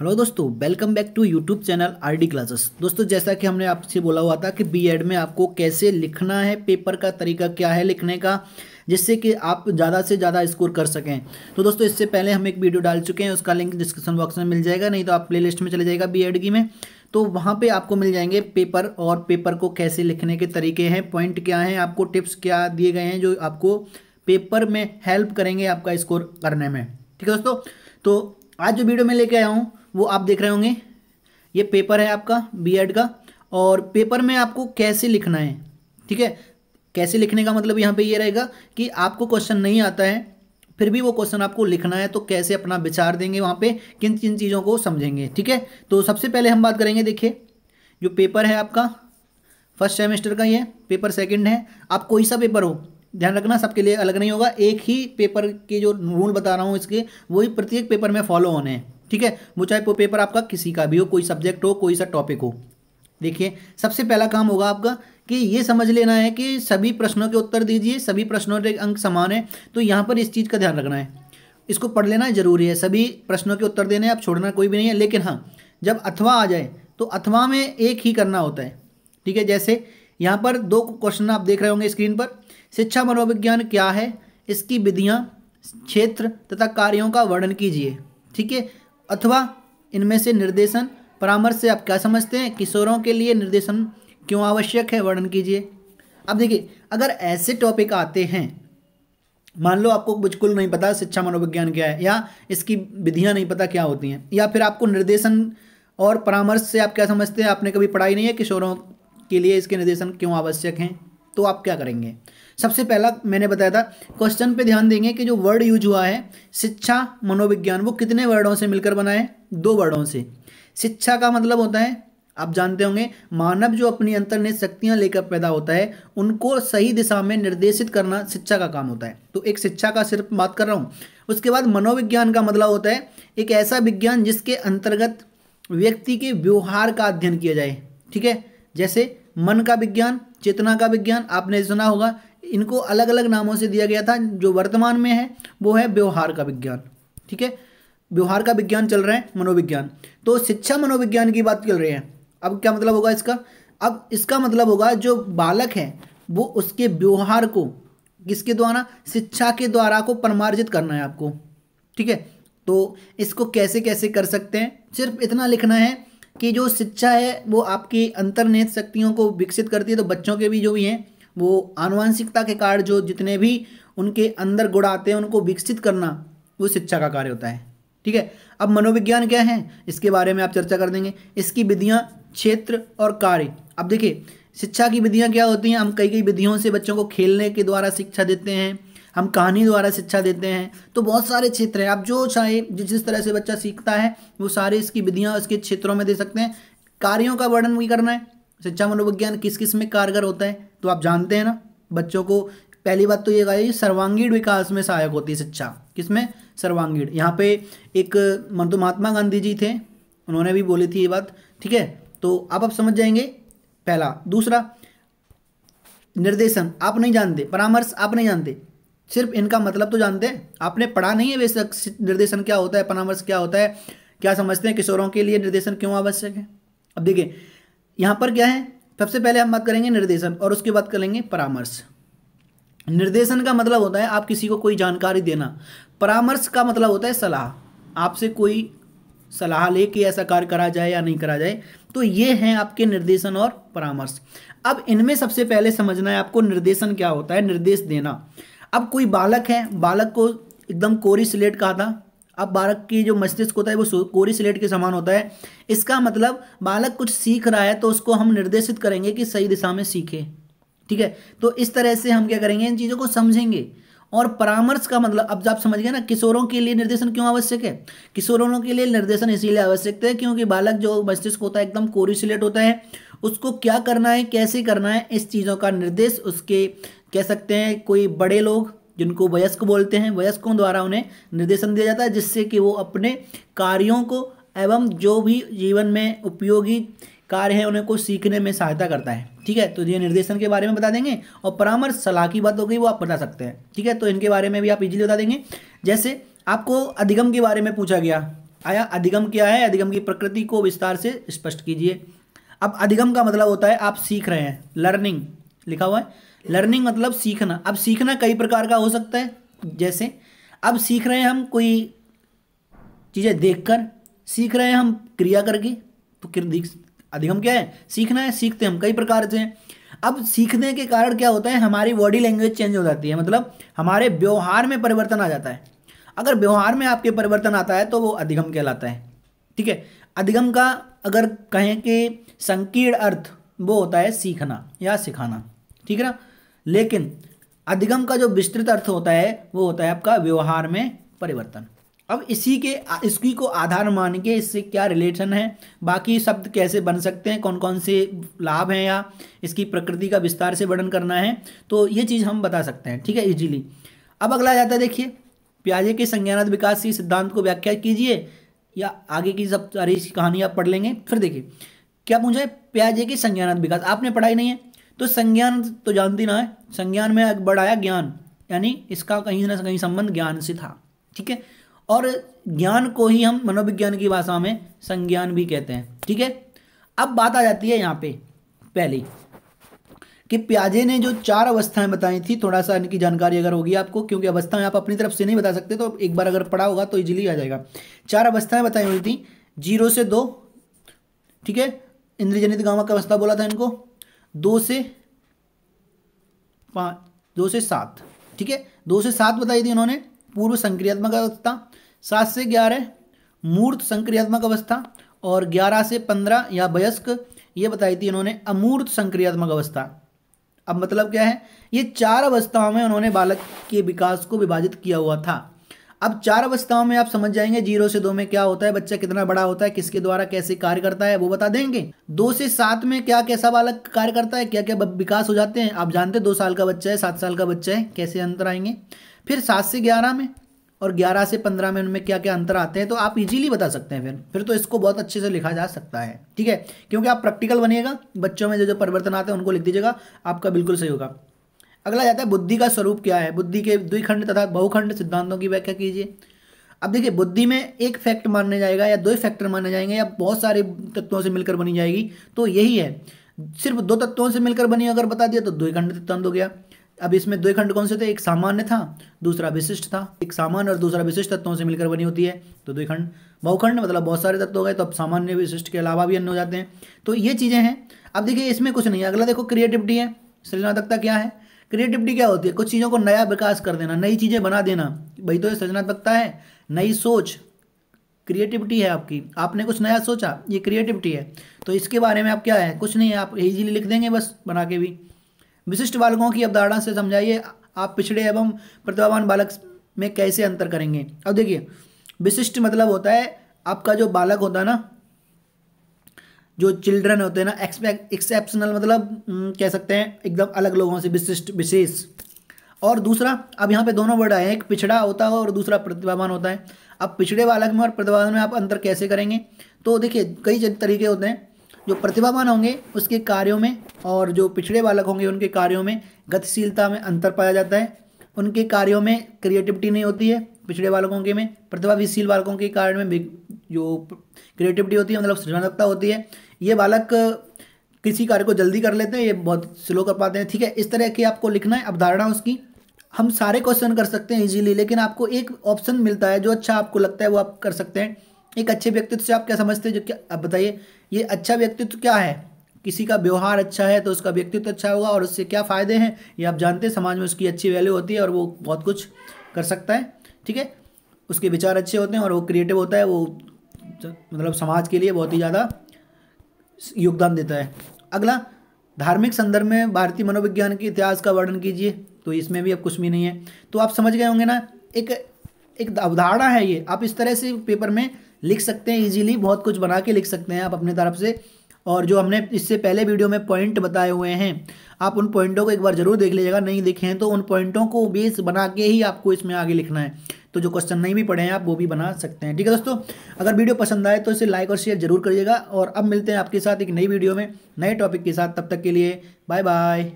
hello दोस्तों welcome back to YouTube channel RD classes दोस्तों जैसा कि हमने आपसे बोला हुआ था कि बीएड में आपको कैसे लिखना है पेपर का तरीका क्या है लिखने का जिससे कि आप ज़्यादा से ज़्यादा स्कोर कर सकें तो दोस्तों इससे पहले हम एक वीडियो डाल चुके हैं उसका लिंक डिस्क्रिप्शन बॉक्स में मिल जाएगा नहीं तो आप प्ले में चले जाएगा बी की में तो वहाँ पर आपको मिल जाएंगे पेपर और पेपर को कैसे लिखने के तरीके हैं पॉइंट क्या हैं आपको टिप्स क्या दिए गए हैं जो आपको पेपर में हेल्प करेंगे आपका स्कोर करने में ठीक है दोस्तों तो आज जो वीडियो में लेके आया हूँ वो आप देख रहे होंगे ये पेपर है आपका बीएड का और पेपर में आपको कैसे लिखना है ठीक है कैसे लिखने का मतलब यहाँ पे ये रहेगा कि आपको क्वेश्चन नहीं आता है फिर भी वो क्वेश्चन आपको लिखना है तो कैसे अपना विचार देंगे वहाँ पे किन किन चीज़ों को समझेंगे ठीक है तो सबसे पहले हम बात करेंगे देखिए जो पेपर है आपका फर्स्ट सेमेस्टर का ये पेपर सेकंड है आप कोई सा पेपर हो ध्यान रखना सबके लिए अलग नहीं होगा एक ही पेपर के जो रूल बता रहा हूँ इसके वही प्रत्येक पेपर में फॉलो होने हैं ठीक है वो चाहे वो पेपर आपका किसी का भी हो कोई सब्जेक्ट हो कोई सा टॉपिक हो देखिए सबसे पहला काम होगा आपका कि ये समझ लेना है कि सभी प्रश्नों के उत्तर दीजिए सभी प्रश्नों के अंक समान है तो यहाँ पर इस चीज़ का ध्यान रखना है इसको पढ़ लेना ज़रूरी है सभी प्रश्नों के उत्तर देने आप छोड़ना कोई भी नहीं है लेकिन हाँ जब अथवा आ जाए तो अथवा में एक ही करना होता है ठीक है जैसे यहाँ पर दो क्वेश्चन आप देख रहे होंगे स्क्रीन पर शिक्षा मनोविज्ञान क्या है इसकी विधियाँ क्षेत्र तथा कार्यों का वर्णन कीजिए ठीक है अथवा इनमें से निर्देशन परामर्श से आप क्या समझते हैं किशोरों के लिए निर्देशन क्यों आवश्यक है वर्णन कीजिए अब देखिए अगर ऐसे टॉपिक आते हैं मान लो आपको बिल्कुल नहीं पता शिक्षा मनोविज्ञान क्या है या इसकी विधियां नहीं पता क्या होती हैं या फिर आपको निर्देशन और परामर्श से आप क्या समझते हैं आपने कभी पढ़ाई नहीं है किशोरों के लिए इसके निर्देशन क्यों आवश्यक हैं तो आप क्या करेंगे सबसे पहला मैंने बताया था क्वेश्चन पे ध्यान देंगे कि जो वर्ड यूज हुआ है शिक्षा मनोविज्ञान वो कितने वर्डों से मिलकर बना है दो वर्डों से शिक्षा का मतलब होता है आप जानते होंगे मानव जो अपनी अंतर्निहित शक्तियां लेकर पैदा होता है उनको सही दिशा में निर्देशित करना शिक्षा का काम होता है तो एक शिक्षा का सिर्फ बात कर रहा हूँ उसके बाद मनोविज्ञान का मतलब होता है एक ऐसा विज्ञान जिसके अंतर्गत व्यक्ति के व्यवहार का अध्ययन किया जाए ठीक है जैसे मन का विज्ञान चेतना का विज्ञान आपने सुना होगा इनको अलग अलग नामों से दिया गया था जो वर्तमान में है वो है व्यवहार का विज्ञान ठीक है व्यवहार का विज्ञान चल रहा है मनोविज्ञान तो शिक्षा मनोविज्ञान की बात चल रही है अब क्या मतलब होगा इसका अब इसका मतलब होगा जो बालक है वो उसके व्यवहार को किसके द्वारा शिक्षा के द्वारा को परमार्जित करना है आपको ठीक है तो इसको कैसे कैसे कर सकते हैं सिर्फ इतना लिखना है कि जो शिक्षा है वो आपकी अंतर्निहित शक्तियों को विकसित करती है तो बच्चों के भी जो भी हैं वो आनुवंशिकता के कारण जो जितने भी उनके अंदर गुण आते हैं उनको विकसित करना वो शिक्षा का कार्य होता है ठीक है अब मनोविज्ञान क्या है इसके बारे में आप चर्चा कर देंगे इसकी विधियाँ क्षेत्र और कार्य अब देखिए शिक्षा की विधियाँ क्या होती हैं हम कई कई विधियों से बच्चों को खेलने के द्वारा शिक्षा देते हैं हम कहानी द्वारा शिक्षा देते हैं तो बहुत सारे क्षेत्र हैं आप जो चाहे जिस तरह से बच्चा सीखता है वो सारे इसकी विधियाँ इसके क्षेत्रों में दे सकते हैं कार्यों का वर्णन भी करना है शिक्षा मनोविज्ञान किस किस में कारगर होता है तो आप जानते हैं ना बच्चों को पहली बात तो ये कहा सर्वांगीण विकास में सहायक होती है शिक्षा किसमें सर्वांगीण यहाँ पे एक मन तो महात्मा गांधी जी थे उन्होंने भी बोली थी ये बात ठीक है तो आप अब समझ जाएंगे पहला दूसरा निर्देशन आप नहीं जानते परामर्श आप नहीं जानते सिर्फ इनका मतलब तो जानते हैं आपने पढ़ा नहीं है बेशक निर्देशन क्या होता है परामर्श क्या होता है क्या समझते हैं किशोरों के लिए निर्देशन क्यों आवश्यक है अब देखिए यहाँ पर क्या है सबसे पहले हम बात करेंगे निर्देशन और उसके बाद करेंगे परामर्श निर्देशन का मतलब होता है आप किसी को कोई जानकारी देना परामर्श का मतलब होता है सलाह आपसे कोई सलाह ले कि ऐसा कार्य करा जाए या नहीं करा जाए तो ये हैं आपके निर्देशन और परामर्श अब इनमें सबसे पहले समझना है आपको निर्देशन क्या होता है निर्देश देना अब कोई बालक है बालक को एकदम कोरी स्लेट कहा था अब बालक की जो मस्तिष्क होता है वो कोरी स्लेट के समान होता है इसका मतलब बालक कुछ सीख रहा है तो उसको हम निर्देशित करेंगे कि सही दिशा में सीखे ठीक है तो इस तरह से हम क्या करेंगे इन चीज़ों को समझेंगे और परामर्श का मतलब अब आप समझ गए ना किशोरों के लिए निर्देशन क्यों आवश्यक है किशोरों के लिए निर्देशन इसीलिए आवश्यक है क्योंकि बालक जो मस्तिष्क होता है एकदम कोरिसुलेट होता है उसको क्या करना है कैसे करना है इस चीज़ों का निर्देश उसके कह सकते हैं कोई बड़े लोग जिनको वयस्क बोलते हैं वयस्कों द्वारा उन्हें निर्देशन दिया जाता है जिससे कि वो अपने कार्यों को एवं जो भी जीवन में उपयोगी कार्य है उन्हें को सीखने में सहायता करता है ठीक है तो ये निर्देशन के बारे में बता देंगे और परामर्श सलाह की बात हो गई वो आप बता सकते हैं ठीक है तो इनके बारे में भी आप इजीली बता देंगे जैसे आपको अधिगम के बारे में पूछा गया आया अधिगम क्या है अधिगम की प्रकृति को विस्तार से स्पष्ट कीजिए अब अधिगम का मतलब होता है आप सीख रहे हैं लर्निंग लिखा हुआ है लर्निंग मतलब सीखना अब सीखना कई प्रकार का हो सकता है जैसे अब सीख रहे हैं हम कोई चीज़ें देखकर सीख रहे हैं हम क्रिया करके तो अधिगम क्या है सीखना है सीखते हम कई प्रकार से अब सीखने के कारण क्या होता है हमारी बॉडी लैंग्वेज चेंज हो जाती है मतलब हमारे व्यवहार में परिवर्तन आ जाता है अगर व्यवहार में आपके परिवर्तन आता है तो वो अधिगम कहलाता है ठीक है अधिगम का अगर कहें कि संकीर्ण अर्थ वो होता है सीखना या सिखाना ठीक है ना लेकिन अधिगम का जो विस्तृत अर्थ होता है वो होता है आपका व्यवहार में परिवर्तन अब इसी के इसकी को आधार मान के इससे क्या रिलेशन है बाकी शब्द कैसे बन सकते हैं कौन कौन से लाभ हैं या इसकी प्रकृति का विस्तार से वर्णन करना है तो ये चीज़ हम बता सकते हैं ठीक है इजीली अब अगला जाता है देखिए प्याजे के संज्ञानत विकास के सिद्धांत को व्याख्या कीजिए या आगे की सब सारी आप पढ़ लेंगे फिर देखिए क्या पूछा है प्याजे के संज्ञानत विकास आपने पढ़ाई नहीं है तो संज्ञान तो जानती ना है संज्ञान में बढ़ाया ज्ञान यानी इसका कहीं ना कहीं संबंध ज्ञान से था ठीक है और ज्ञान को ही हम मनोविज्ञान की भाषा में संज्ञान भी कहते हैं ठीक है अब बात आ जाती है यहाँ पे पहली कि प्याजे ने जो चार अवस्थाएं बताई थी थोड़ा सा इनकी जानकारी अगर होगी आपको क्योंकि अवस्थाएं आप अपनी तरफ से नहीं बता सकते तो एक बार अगर पढ़ा होगा तो इजीली आ जाएगा चार अवस्थाएं बताई हुई थी जीरो से दो ठीक है इंद्रजनित गामा का अवस्था बोला था इनको दो से पाँच दो से सात ठीक है दो से सात बताई थी उन्होंने पूर्व संक्रियात्मक अवस्था सात से ग्यारह मूर्त संक्रियात्मक अवस्था और ग्यारह से पंद्रह या वयस्क ये बताई थी इन्होंने अमूर्त संक्रियात्मक अवस्था अब मतलब क्या है ये चार अवस्थाओं में उन्होंने बालक के विकास को विभाजित किया हुआ था अब चार अवस्थाओं में आप समझ जाएंगे जीरो से दो में क्या होता है बच्चा कितना बड़ा होता है किसके द्वारा कैसे कार्य करता है वो बता देंगे दो से सात में क्या कैसा बालक कार्य करता है क्या क्या विकास हो जाते हैं आप जानते हैं दो साल का बच्चा है सात साल का बच्चा है कैसे अंतर आएंगे फिर सात से ग्यारह में और ग्यारह से पंद्रह में उनमें क्या क्या अंतर आते हैं तो आप इजीली बता सकते हैं फिर फिर तो इसको बहुत अच्छे से लिखा जा सकता है ठीक है क्योंकि आप प्रैक्टिकल बनिएगा बच्चों में जो जो परिवर्तन आते हैं उनको लिख दीजिएगा आपका बिल्कुल सही होगा अगला जाता है बुद्धि का स्वरूप क्या है बुद्धि के द्विखंड तथा बहुखंड सिद्धांतों की व्याख्या कीजिए अब देखिए बुद्धि में एक फैक्ट माना जाएगा या दो फैक्टर माने जाएंगे या बहुत सारे तत्वों से मिलकर बनी जाएगी तो यही है सिर्फ दो तत्वों से मिलकर बनी अगर बता दिया तो द्विखंड सिद्धांत हो गया अब इसमें द्वे खंड कौन से थे एक सामान्य था दूसरा विशिष्ट था एक सामान्य और दूसरा विशिष्ट तत्वों से मिलकर बनी होती है तो द्विखंड बहुखंड मतलब बहुत सारे तत्व हो गए तो अब सामान्य विशिष्ट के अलावा भी अन्य हो जाते हैं तो ये चीज़ें हैं अब देखिए इसमें कुछ नहीं है अगला देखो क्रिएटिविटी है सृजनात्मकता क्या है क्रिएटिविटी क्या होती है कुछ चीज़ों को नया विकास कर देना नई चीज़ें बना देना भाई तो ये सृजनात्मकता है नई सोच क्रिएटिविटी है आपकी आपने कुछ नया सोचा ये क्रिएटिविटी है तो इसके बारे में आप क्या है कुछ नहीं है आप इजीली लिख देंगे बस बना के भी विशिष्ट बालकों की अवधारणा से समझाइए आप पिछड़े एवं प्रतिभावान बालक में कैसे अंतर करेंगे अब देखिए विशिष्ट मतलब होता है आपका जो बालक होता है ना जो चिल्ड्रन होते हैं ना एक्सपेक्ट एक्सेप्शनल मतलब हम्म, कह सकते हैं एकदम अलग लोगों से विशिष्ट विशेष और दूसरा अब यहाँ पे दोनों वर्ड आए हैं एक पिछड़ा होता है और दूसरा प्रतिभावान होता है अब पिछड़े वालक में और प्रतिभावान में आप अंतर कैसे करेंगे तो देखिए कई तरीके होते हैं जो प्रतिभावान होंगे उसके कार्यों में और जो पिछड़े बालक होंगे उनके कार्यों में गतिशीलता में अंतर पाया जाता है उनके कार्यों में क्रिएटिविटी नहीं होती है पिछड़े बालकों के में प्रतिभाशील बालकों के कारण में जो क्रिएटिविटी होती है मतलब सृजनात्मकता होती है ये बालक किसी कार्य को जल्दी कर लेते हैं ये बहुत स्लो कर पाते हैं ठीक है इस तरह की आपको लिखना है अवधारणा उसकी हम सारे क्वेश्चन कर सकते हैं इजीली लेकिन आपको एक ऑप्शन मिलता है जो अच्छा आपको लगता है वो आप कर सकते हैं एक अच्छे व्यक्तित्व से आप क्या समझते हैं जो क्या आप बताइए ये अच्छा व्यक्तित्व क्या है किसी का व्यवहार अच्छा है तो उसका व्यक्तित्व अच्छा होगा और उससे क्या फ़ायदे हैं ये आप जानते हैं समाज में उसकी अच्छी वैल्यू होती है और वो बहुत कुछ कर सकता है ठीक है उसके विचार अच्छे होते हैं और वो क्रिएटिव होता है वो मतलब समाज के लिए बहुत ही ज़्यादा योगदान देता है अगला धार्मिक संदर्भ में भारतीय मनोविज्ञान के इतिहास का वर्णन कीजिए तो इसमें भी अब कुछ भी नहीं है तो आप समझ गए होंगे ना एक एक अवधारणा है ये आप इस तरह से पेपर में लिख सकते हैं इजीली बहुत कुछ बना के लिख सकते हैं आप अपने तरफ से और जो हमने इससे पहले वीडियो में पॉइंट बताए हुए हैं आप उन पॉइंटों को एक बार ज़रूर देख लीजिएगा नहीं देखें तो उन पॉइंटों को बेस बना के ही आपको इसमें आगे लिखना है तो जो क्वेश्चन नहीं भी पढ़े हैं आप वो भी बना सकते हैं ठीक है दोस्तों अगर वीडियो पसंद आए तो इसे लाइक और शेयर जरूर करिएगा और अब मिलते हैं आपके साथ एक नई वीडियो में नए टॉपिक के साथ तब तक के लिए बाय बाय